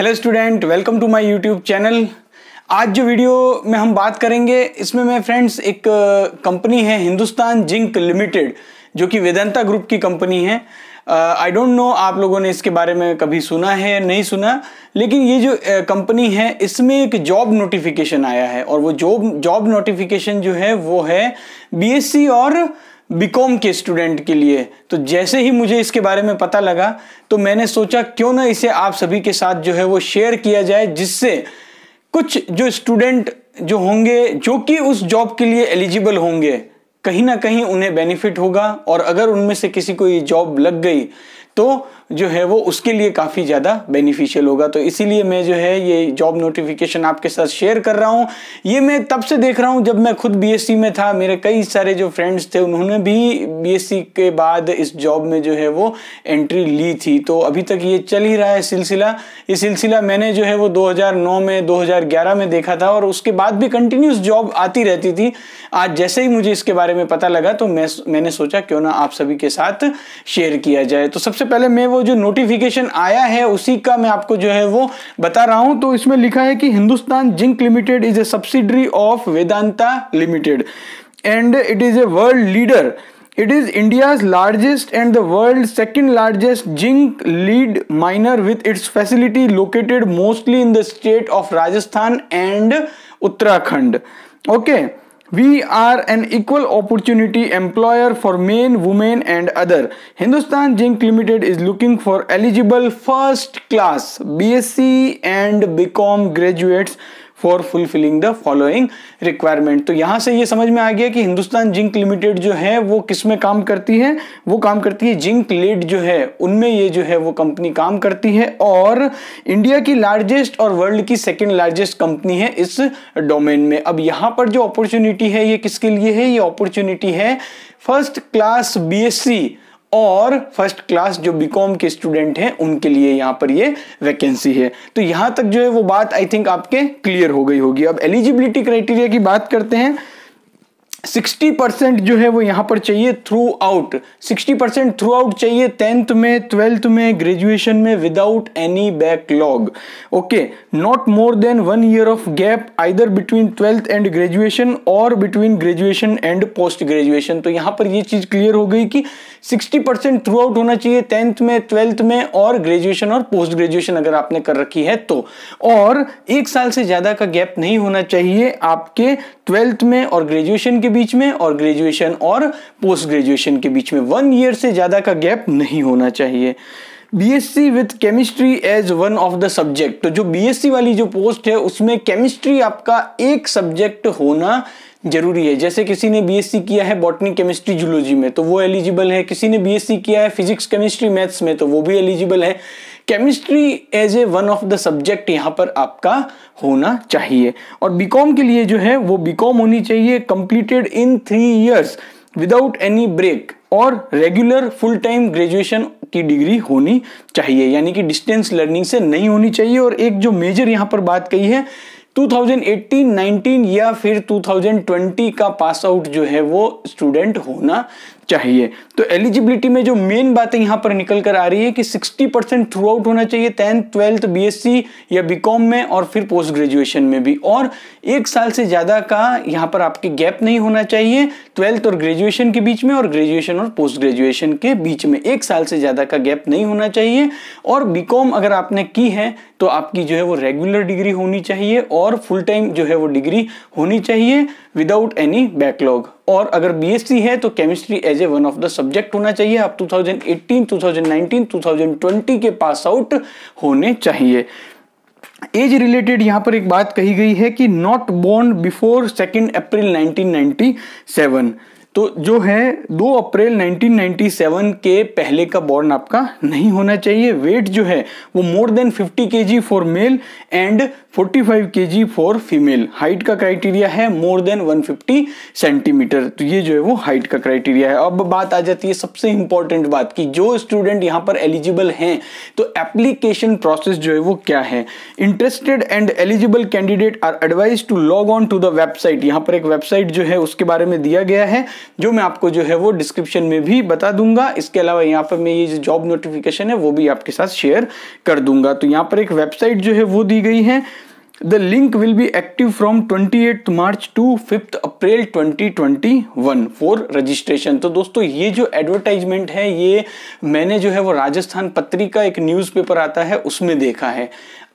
Hello student welcome to my YouTube channel आज जो video में हम बात करेंगे इसमें मैं फ्रेंड्स एक कंपनी है हिंदुस्तान जिंक लिमिटेड जो कि वेदांता ग्रुप की कंपनी है आई डोंट नो आप लोगों ने इसके बारे में कभी सुना है या नहीं सुना लेकिन ये जो कंपनी है इसमें एक जॉब नोटिफिकेशन आया है और वो जॉब जॉब नोटिफिकेशन जो है वो है बी और बीकॉम के स्टूडेंट के लिए तो जैसे ही मुझे इसके बारे में पता लगा तो मैंने सोचा क्यों ना इसे आप सभी के साथ जो है वो शेयर किया जाए जिससे कुछ जो स्टूडेंट जो होंगे जो कि उस जॉब के लिए एलिजिबल होंगे कहीं ना कहीं उन्हें बेनिफिट होगा और अगर उनमें से किसी को ये जॉब लग गई तो जो है वो उसके लिए काफ़ी ज़्यादा बेनिफिशियल होगा तो इसीलिए मैं जो है ये जॉब नोटिफिकेशन आपके साथ शेयर कर रहा हूँ ये मैं तब से देख रहा हूँ जब मैं खुद बीएससी में था मेरे कई सारे जो फ्रेंड्स थे उन्होंने भी बीएससी के बाद इस जॉब में जो है वो एंट्री ली थी तो अभी तक ये चल ही रहा है सिलसिला ये सिलसिला मैंने जो है वो दो में दो में देखा था और उसके बाद भी कंटिन्यूस जॉब आती रहती थी आज जैसे ही मुझे इसके बारे में पता लगा तो मैं मैंने सोचा क्यों ना आप सभी के साथ शेयर किया जाए तो सबसे पहले मैं वो जो नोटिफिकेशन आया है उसी का मैं आपको जो है वो बता रहा हूं तो इसमें लिखा है कि Hindustan zinc limited is a subsidiary of Vedanta limited and it is a world leader it is India largest and the world second largest zinc lead miner with its facility located mostly in the state of Rajasthan and Uttarakhand okay okay. we are an equal opportunity employer for men women and other hindustan zinc limited is looking for eligible first class bsc and bcom graduates for fulfilling the following requirement तो यहां से ये समझ में आ गया कि Hindustan zinc limited जो है वो किस में काम करती है वो काम करती है जिंक लेड जो है उनमें ये जो है वो कंपनी काम करती है और इंडिया की लार्जेस्ट और वर्ल्ड की सेकेंड लार्जेस्ट कंपनी है इस डोमेन में अब यहाँ पर जो अपॉर्चुनिटी है ये किसके लिए है ये अपॉर्चुनिटी है फर्स्ट क्लास सी और फर्स्ट क्लास जो बीकॉम के स्टूडेंट हैं उनके लिए यहाँ पर ये वैकेंसी है तो यहाँ तक जो है वो बात आई थिंक आपके क्लियर हो गई होगी अब एलिजिबिलिटी क्राइटेरिया की बात करते हैं सिक्सटी परसेंट जो है वो यहाँ पर चाहिए throughout sixty percent throughout चाहिए टेंथ में ट्वेल्थ में ग्रेजुएशन में without any backlog okay not more than one year of gap either between twelfth and graduation और between graduation and post graduation तो यहाँ पर ये चीज़ क्लियर हो गई कि सिक्सटी परसेंट थ्रू आउट होना चाहिए टेंथ में ट्वेल्थ में और ग्रेजुएशन और पोस्ट ग्रेजुएशन अगर आपने कर रखी है तो और एक साल से ज़्यादा का गैप नहीं होना चाहिए आपके ट्वेल्थ में और ग्रेजुएशन के बीच में और ग्रेजुएशन और पोस्ट ग्रेजुएशन के बीच में वन ईयर से ज़्यादा का गैप नहीं होना चाहिए B S C with chemistry as one of the subject तो जो बी एस सी वाली जो पोस्ट है उसमें केमिस्ट्री आपका एक सब्जेक्ट होना जरूरी है जैसे किसी ने बी एस सी किया है बॉटनी केमिस्ट्री जूलॉजी में तो वो एलिजिबल है किसी ने बीएससी किया है फिजिक्स केमिस्ट्री मैथ्स में तो वो भी एलिजिबल है chemistry as a one of the subject यहाँ पर आपका होना चाहिए और बीकॉम के लिए जो है वो बीकॉम होनी चाहिए completed in three years without any break और रेगुलर फुल टाइम ग्रेजुएशन की डिग्री होनी चाहिए यानी कि डिस्टेंस लर्निंग से नहीं होनी चाहिए और एक जो मेजर यहाँ पर बात कही है 2018, 19 या फिर 2020 का पास आउट जो है वो स्टूडेंट होना चाहिए तो एलिजिबिलिटी में जो मेन बातें यहाँ पर निकल कर आ रही है कि 60 परसेंट थ्रू आउट होना चाहिए टेंथ ट्वेल्थ बीएससी या बीकॉम में और फिर पोस्ट ग्रेजुएशन में भी और एक साल से ज़्यादा का यहाँ पर आपके गैप नहीं होना चाहिए ट्वेल्थ और ग्रेजुएशन के बीच में और ग्रेजुएशन और पोस्ट ग्रेजुएशन के बीच में एक साल से ज़्यादा का गैप नहीं होना चाहिए और बीकॉम अगर आपने की है तो आपकी जो है वो रेगुलर डिग्री होनी चाहिए और फुल टाइम जो है वो डिग्री होनी चाहिए विदाउट एनी बैकलॉग और अगर बीएससी है तो chemistry as a one of the subject होना चाहिए आप 2018, 2019, 2020 के पास आउट होने चाहिए एज रिलेटेड यहां पर एक बात कही गई है कि not born before second April 1997 तो जो है 2 अप्रैल 1997 के पहले का बॉर्न आपका नहीं होना चाहिए वेट जो है वो मोर देन 50 के for male and 45 K G for female height का क्राइटेरिया है मोर देन 150 सेंटीमीटर तो ये जो है वो हाइट का क्राइटेरिया है अब बात आ जाती है सबसे इंपॉर्टेंट बात कि जो स्टूडेंट यहाँ पर एलिजिबल हैं तो एप्लीकेशन प्रोसेस जो है वो क्या है interested and eligible candidate are advised to log on to the website यहाँ पर एक वेबसाइट जो है उसके बारे में दिया गया है जो मैं आपको जो है वो डिस्क्रिप्शन में भी बता दूंगा इसके अलावा यहाँ पर मैं ये जो जॉब नोटिफिकेशन है वो भी आपके साथ शेयर कर दूंगा तो यहाँ पर एक वेबसाइट जो है वो दी गई है the link will be active from twenty eight March to fifth April 2021 for registration तो दोस्तों ये जो एडवर्टाइजमेंट है ये मैंने जो है वो राजस्थान पत्रिका एक न्यूज़पेपर आता है उसमें देखा है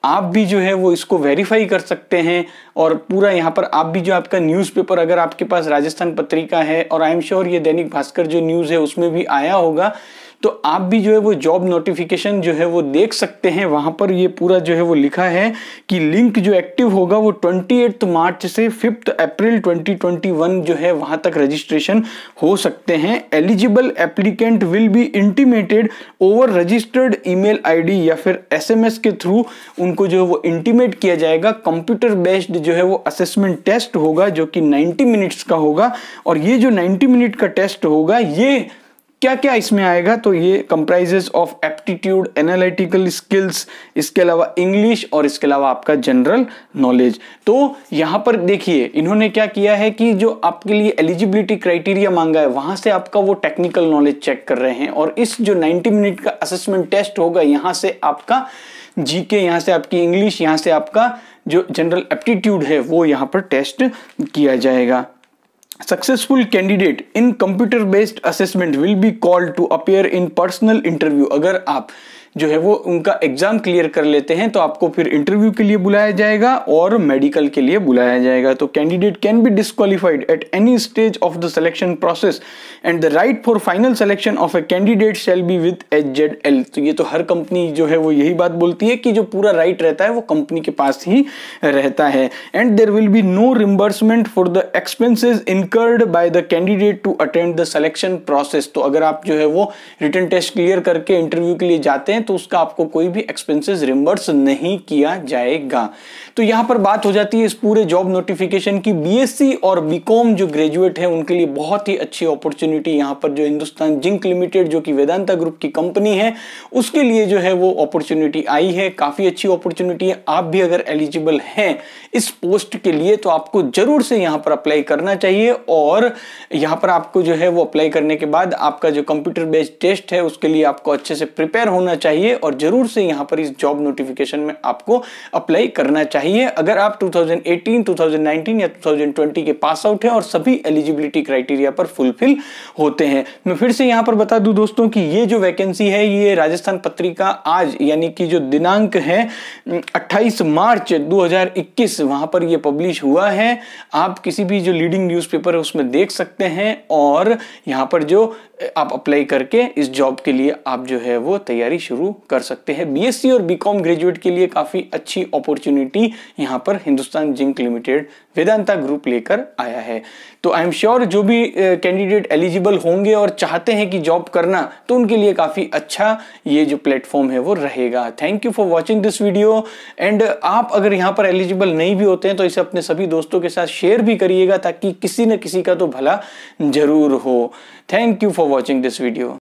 आप भी जो है वो इसको वेरीफाई कर सकते हैं और पूरा यहाँ पर आप भी जो आपका न्यूज़पेपर अगर आपके पास राजस्थान पत्रिका है और आई एम श्योर ये दैनिक भास्कर जो न्यूज़ है उसमें भी आया होगा तो आप भी जो है वो जॉब नोटिफिकेशन जो है वो देख सकते हैं वहां पर ये पूरा जो है वो लिखा है कि लिंक जो एक्टिव होगा वो ट्वेंटी मार्च से फिफ्थ अप्रैल 2021 जो है वहाँ तक रजिस्ट्रेशन हो सकते हैं eligible applicant will be intimated over registered email ID या फिर एसएमएस के थ्रू उनको जो है वो इंटीमेट किया जाएगा कंप्यूटर बेस्ड जो है वो असेसमेंट टेस्ट होगा जो कि 90 मिनट्स का होगा और ये जो 90 मिनट का टेस्ट होगा ये क्या क्या इसमें आएगा तो ये comprises of aptitude analytical skills इसके अलावा इंग्लिश और इसके अलावा आपका जनरल नॉलेज तो यहाँ पर देखिए इन्होंने क्या किया है कि जो आपके लिए एलिजिबिलिटी क्राइटेरिया मांगा है वहां से आपका वो टेक्निकल नॉलेज चेक कर रहे हैं और इस जो 90 मिनट का असेसमेंट टेस्ट होगा यहाँ से आपका जीके यहाँ से आपकी इंग्लिश यहाँ से आपका जो जनरल एप्टीट्यूड है वो यहाँ पर टेस्ट किया जाएगा successful candidate in computer based assessment will be called to appear in personal interview अगर आप जो है वो उनका एग्जाम क्लियर कर लेते हैं तो आपको फिर इंटरव्यू के लिए बुलाया जाएगा और मेडिकल के लिए बुलाया जाएगा तो candidate can be disqualified at any stage of the selection process and the right for final selection of a candidate shall be with H Z L तो ये तो हर कंपनी जो है वो यही बात बोलती है कि जो पूरा राइट रहता है वो कंपनी के पास ही रहता है and there will be no reimbursement for the expenses incurred by the candidate to attend the selection process तो अगर आप जो है वो रिटर्न टेस्ट क्लियर करके इंटरव्यू के लिए जाते हैं तो उसका आपको कोई भी एक्सपेंसेस रिमबर्स नहीं किया जाएगा तो यहां पर बात हो जाती है इस पूरे जॉब नोटिफिकेशन की बीएससी और बीकॉम जो ग्रेजुएट है उनके लिए बहुत ही अच्छी अपॉर्चुनिटी यहां पर जो हिंदुस्तान जिंक लिमिटेड जो कि वेदांता ग्रुप की कंपनी है उसके लिए जो है वो अपॉर्चुनिटी आई है काफी अच्छी अपॉर्चुनिटी है आप भी अगर एलिजिबल हैं इस पोस्ट के लिए तो आपको जरूर से यहां पर अप्लाई करना चाहिए और यहां पर आपको जो है वो अप्लाई करने के बाद आपका जो कंप्यूटर बेस्ड टेस्ट है उसके लिए आपको अच्छे से प्रिपेयर होना चाहिए चाहिए और ज़रूर से यहाँ पर इस जॉब नोटिफिकेशन में आपको अप्लाई करना चाहिए अगर आप 2018, 2019 या 2020 के पास आउट हैं और सभी एलिजिबिलिटी क्राइटेरिया पर फुलफिल होते हैं मैं फिर से यहाँ पर बता दूँ दोस्तों कि ये जो वैकेंसी है ये राजस्थान पत्रिका आज यानी कि जो दिनांक है 28 मार्च 2021 वहाँ पर ये पब्लिश हुआ है आप किसी भी जो लीडिंग न्यूज़पेपर है उसमें देख सकते हैं और यहाँ पर जो आप अप्लाई करके इस जॉब के लिए आप जो है वो तैयारी शुरू शुरू कर सकते हैं बीएससी और बीकॉम ग्रेजुएट के लिए काफ़ी अच्छी अपॉर्चुनिटी यहां पर Hindustan zinc Limited Vedanta group लेकर आया है तो आई एम श्योर जो भी कैंडिडेट एलिजिबल होंगे और चाहते हैं कि जॉब करना तो उनके लिए काफ़ी अच्छा ये जो प्लेटफॉर्म है वो रहेगा thank you for watching this video and आप अगर यहां पर एलिजिबल नहीं भी होते हैं तो इसे अपने सभी दोस्तों के साथ शेयर भी करिएगा ताकि किसी न किसी का तो भला जरूर हो thank you for watching this video